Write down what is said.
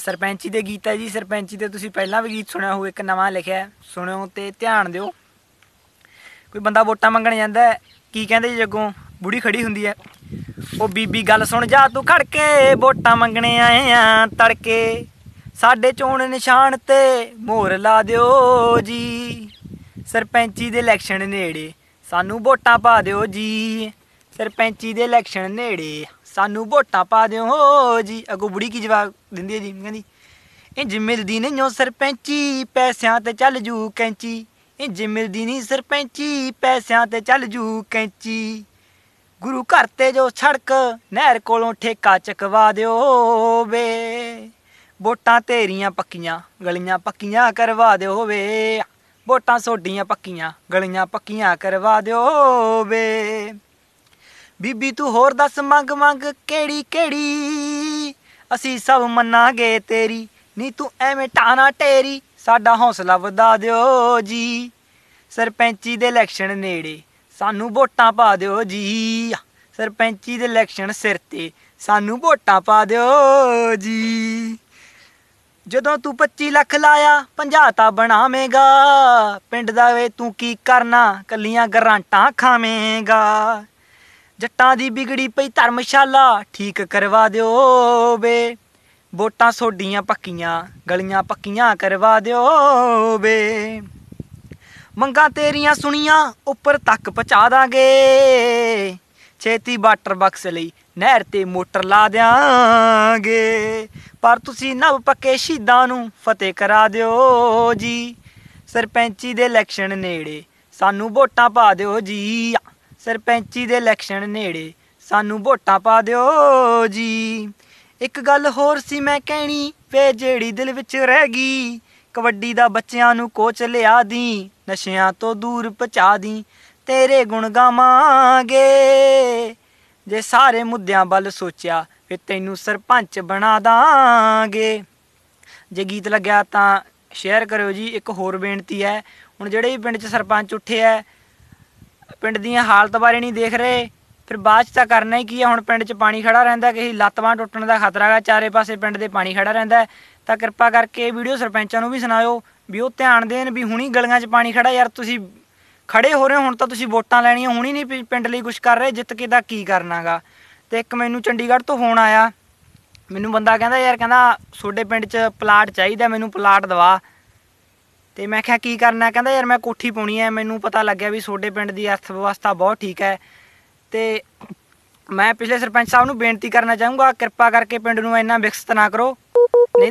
ਸਰਪੰਚੀ ਦੇ ਗੀਤ ਹੈ ਜੀ ਸਰਪੰਚੀ ਤੇ ਤੁਸੀਂ ਪਹਿਲਾਂ ਵੀ ਗੀਤ ਸੁਣਿਆ ਹੋਊ ਇੱਕ ਨਵਾਂ ਲਿਖਿਆ ਸੁਣਿਓ ਤੇ ਧਿਆਨ ਦਿਓ ਕੋਈ ਬੰਦਾ ਵੋਟਾਂ ਮੰਗਣ ਜਾਂਦਾ ਕੀ ਕਹਿੰਦੇ ਜੀ ਬੁੜੀ ਖੜੀ ਹੁੰਦੀ ਹੈ ਉਹ ਬੀਬੀ ਗੱਲ ਸੁਣ ਜਾ ਤੂੰ ਖੜ ਕੇ ਵੋਟਾਂ ਮੰਗਣ ਆਏ ਆ ਤੜਕੇ ਸਾਡੇ ਚੋਣ ਨਿਸ਼ਾਨ ਤੇ ਮੋਹਰ ਲਾ ਦਿਓ ਜੀ ਸਰਪੰਚੀ ਦੇ ਇਲੈਕਸ਼ਨ ਨੇੜੇ ਸਾਨੂੰ ਵੋਟਾਂ ਪਾ ਦਿਓ ਜੀ ਸਰਪੰਚੀ ਦੇ ਇਲੈਕਸ਼ਨ ਨੇੜੇ ਸਾਨੂੰ ਵੋਟਾਂ ਪਾ ਦਿਓ ਜੀ ਅਗੋ ਬੁੜੀ ਕੀ ਜਵਾਬ ਦਿੰਦੀ ਹੈ ਜੀ ਕਹਿੰਦੀ ਇੰਜ ਮਿਲਦੀ ਨਹੀਂ ਓ ਸਰਪੰਚੀ ਪੈਸਿਆਂ ਤੇ ਚੱਲ ਜੂ ਕੈਂਚੀ ਇੰਜ ਮਿਲਦੀ ਨਹੀਂ ਸਰਪੰਚੀ ਪੈਸਿਆਂ ਤੇ ਚੱਲ ਜੂ ਕੈਂਚੀ ਗੁਰੂ ਘਰ ਤੇ ਜੋ ਛੜਕ ਨਹਿਰ ਕੋਲੋਂ ਠੇਕਾ ਚਕਵਾ ਦਿਓ ਵੇ ਵੋਟਾਂ ਤੇਰੀਆਂ ਪੱਕੀਆਂ ਗਲੀਆਂ ਪੱਕੀਆਂ ਕਰਵਾ ਦਿਓ ਵੇ ਵੋਟਾਂ ਸੋਡੀਆਂ ਪੱਕੀਆਂ ਗਲੀਆਂ ਪੱਕੀਆਂ ਕਰਵਾ ਦਿਓ ਵੇ ਬੀਬੀ ਤੂੰ ਹੋਰ ਦੱਸ ਮੰਗ ਮੰਗ ਕਿਹੜੀ ਕਿਹੜੀ ਅਸੀਂ ਸਭ ਮੰਨਾਂਗੇ ਤੇਰੀ ਨੀ ਤੂੰ ਐਵੇਂ ਟਾਣਾ ਟੇਰੀ ਸਾਡਾ ਹੌਸਲਾ ਵਧਾ ਦਿਓ ਜੀ ਸਰਪੰਚੀ ਦੇ ਇਲੈਕਸ਼ਨ ਨੇੜੇ ਸਾਨੂੰ ਵੋਟਾਂ ਪਾ ਦਿਓ ਜੀ ਸਰਪੰਚੀ ਦੇ ਇਲੈਕਸ਼ਨ ਸਿਰ ਤੇ ਸਾਨੂੰ ਵੋਟਾਂ ਪਾ ਦਿਓ ਜੀ ਜਦੋਂ ਤੂੰ 25 ਲੱਖ ਲਾਇਆ 50 ਤਾਂ ਬਣਾਵੇਂਗਾ ਪਿੰਡ ਦਾ ਵੇ ਤੂੰ ਕੀ ਕਰਨਾ ਕੱਲੀਆਂ ਗਰਾਂਟਾਂ ਖਾਵੇਂਗਾ ਜੱਟਾਂ ਦੀ ਵਿਗੜੀ ਪਈ ਧਰਮਸ਼ਾਲਾ ਠੀਕ ਕਰਵਾ ਦਿਓ ਬੇ ਵੋਟਾਂ ਸੋਡੀਆਂ ਪੱਕੀਆਂ ਗਲੀਆਂ ਪੱਕੀਆਂ ਕਰਵਾ ਦਿਓ ਬੇ ਮੰਗਾ ਤੇਰੀਆਂ ਸੁਣੀਆਂ ਉੱਪਰ ਤੱਕ ਪਹੁੰਚਾ ਦਾਂਗੇ ਛੇਤੀ ਵਾਟਰ ਬਕਸ ਲਈ ਨਹਿਰ ਤੇ ਮੋਟਰ ਲਾ ਦਿਆਂਗੇ ਪਰ ਤੁਸੀਂ ਨਵ ਪੱਕੇ ਸ਼ਹੀਦਾਂ ਨੂੰ ਫਤਿਹ ਕਰਾ ਦਿਓ ਜੀ ਸਰਪੰਚੀ ਦੇ ਇਲੈਕਸ਼ਨ ਨੇੜੇ ਸਾਨੂੰ ਵੋਟਾਂ ਪਾ ਦਿਓ ਜੀ ਸਰਪੰਚੀ ਦੇ ਇਲੈਕਸ਼ਨ ਨੇੜੇ ਸਾਨੂੰ ਵੋਟਾਂ ਪਾ ਦਿਓ ਜੀ ਇੱਕ ਗੱਲ ਹੋਰ ਸੀ ਮੈਂ ਕਹਿਣੀ ਵੇ ਜਿਹੜੀ ਦਿਲ ਵਿੱਚ ਰਹਿ ਗਈ ਕਬੱਡੀ ਦਾ ਬੱਚਿਆਂ ਨੂੰ ਕੋਚ ਲਿਆ ਦੀ ਨਸ਼ਿਆਂ ਤੋਂ ਦੂਰ ਪਚਾ ਦੀ ਤੇਰੇ ਗੁਣ ਗਾਵਾਂਗੇ ਜੇ ਸਾਰੇ ਮੁੱਦਿਆਂ ਵੱਲ ਸੋਚਿਆ ਫਿਰ ਤੈਨੂੰ ਸਰਪੰਚ ਬਣਾ ਦਾਂਗੇ ਜੇ ਗੀਤ ਲੱਗਿਆ ਤਾਂ ਸ਼ੇਅਰ ਕਰਿਓ ਜੀ ਇੱਕ ਹੋਰ ਬੇਨਤੀ ਹੈ ਹੁਣ ਜਿਹੜੇ ਵੀ ਪਿੰਡ 'ਚ ਸਰਪੰਚ ਉੱਠੇ ਐ ਪਿੰਡ ਦੀਆਂ ਹਾਲਤ ਬਾਰੇ ਨਹੀਂ ਦੇਖ ਰਹੇ ਫਿਰ ਬਾਅਦ ਚ ਤਾਂ ਕਰਨਾ ਹੀ ਕੀ ਹੈ ਹੁਣ ਪਿੰਡ 'ਚ ਪਾਣੀ ਖੜਾ ਰਹਿੰਦਾ ਕਿਸੇ ਲੱਤਵਾਂ ਟੁੱਟਣ ਦਾ ਖਤਰਾ ਹੈ ਚਾਰੇ ਪਾਸੇ ਪਿੰਡ ਦੇ ਪਾਣੀ ਖੜਾ ਰਹਿੰਦਾ ਤਾਂ ਕਿਰਪਾ ਕਰਕੇ ਇਹ ਵੀਡੀਓ ਸਰਪੰਚਾਂ ਨੂੰ ਵੀ ਸੁਣਾਓ ਵੀ ਉਹ ਧਿਆਨ ਦੇਣ ਵੀ ਹੁਣੀ ਗਲੀਆਂ 'ਚ ਪਾਣੀ ਖੜਾ ਯਾਰ ਤੁਸੀਂ ਖੜੇ ਹੋ ਰਹੇ ਹੁਣ ਤਾਂ ਤੁਸੀਂ ਵੋਟਾਂ ਲੈਣੀਆਂ ਹੁਣੀ ਨਹੀਂ ਪਿੰਡ ਲਈ ਕੁਝ ਕਰ ਰਹੇ ਜਿੱਤ ਕੇ ਦਾ ਕੀ ਕਰਨਾਗਾ ਤੇ ਇੱਕ ਮੈਨੂੰ ਚੰਡੀਗੜ੍ਹ ਤੋਂ ਫੋਨ ਆਇਆ ਮੈਨੂੰ ਬੰਦਾ ਕਹਿੰਦਾ ਯਾਰ ਕਹਿੰਦਾ ਛੋਡੇ ਪਿੰਡ 'ਚ ਪਲਾਟ ਚਾਹੀਦਾ ਮੈਨੂੰ ਪਲਾਟ ਦਵਾ ਤੇ ਮੈਂ ਕਿਹਾ ਕੀ ਕਰਨਾ ਕਹਿੰਦਾ ਯਾਰ ਮੈਂ ਕੋਠੀ ਪਾਉਣੀ ਹੈ ਮੈਨੂੰ ਪਤਾ ਲੱਗਿਆ ਵੀ ਛੋਡੇ ਪਿੰਡ ਦੀ ਅਰਥ ਵਿਵਸਥਾ ਬਹੁਤ ਠੀਕ ਹੈ ਤੇ ਮੈਂ ਪਿਛਲੇ ਸਰਪੰਚ ਸਾਹਿਬ ਨੂੰ ਬੇਨਤੀ ਕਰਨਾ ਚਾਹੂੰਗਾ ਕਿਰਪਾ ਕਰਕੇ ਪਿੰਡ ਨੂੰ ਇੰਨਾ ਵਿਕਸਿਤ ਨਾ ਕਰੋ